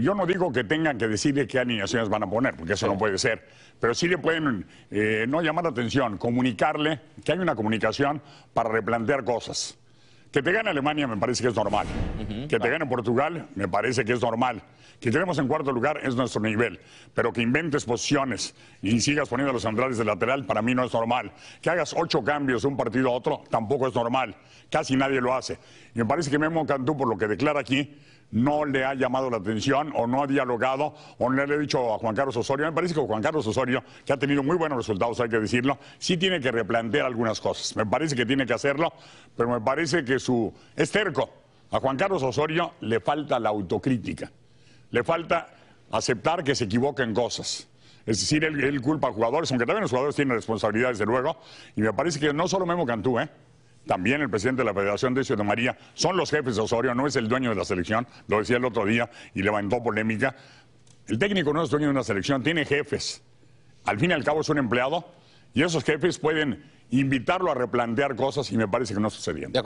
Yo no digo que tengan que decirle qué alineaciones van a poner, porque eso no puede ser, pero sí le pueden eh, no llamar la atención, comunicarle que hay una comunicación para replantear cosas. Que te gane Alemania me parece que es normal. que te gane Portugal me parece que es normal. Que tenemos en cuarto lugar es nuestro nivel. Pero que inventes posiciones y sigas poniendo los centrales de lateral para mí no es normal. Que hagas ocho cambios de un partido a otro tampoco es normal. Casi nadie lo hace. Y me parece que Memo Cantú, por lo que declara aquí, no le ha llamado la atención o no ha dialogado o no le ha dicho a Juan Carlos Osorio. Me parece que Juan Carlos Osorio, que ha tenido muy buenos resultados, hay que decirlo, sí tiene que replantear algunas cosas. Me parece que tiene que hacerlo, pero me parece que su... esterco A Juan Carlos Osorio le falta la autocrítica, le falta aceptar que se equivoquen cosas. Es decir, él, culpa a jugadores, aunque también los jugadores tienen responsabilidades, desde luego. Y me parece que no solo Memo Cantú, ¿eh? también el presidente de la Federación de Ciudad María, son los jefes de Osorio, no es el dueño de la selección, lo decía el otro día y levantó polémica. El técnico no es dueño de una selección, tiene jefes. Al fin y al cabo es un empleado y esos jefes pueden invitarlo a replantear cosas y me parece que no sucediendo.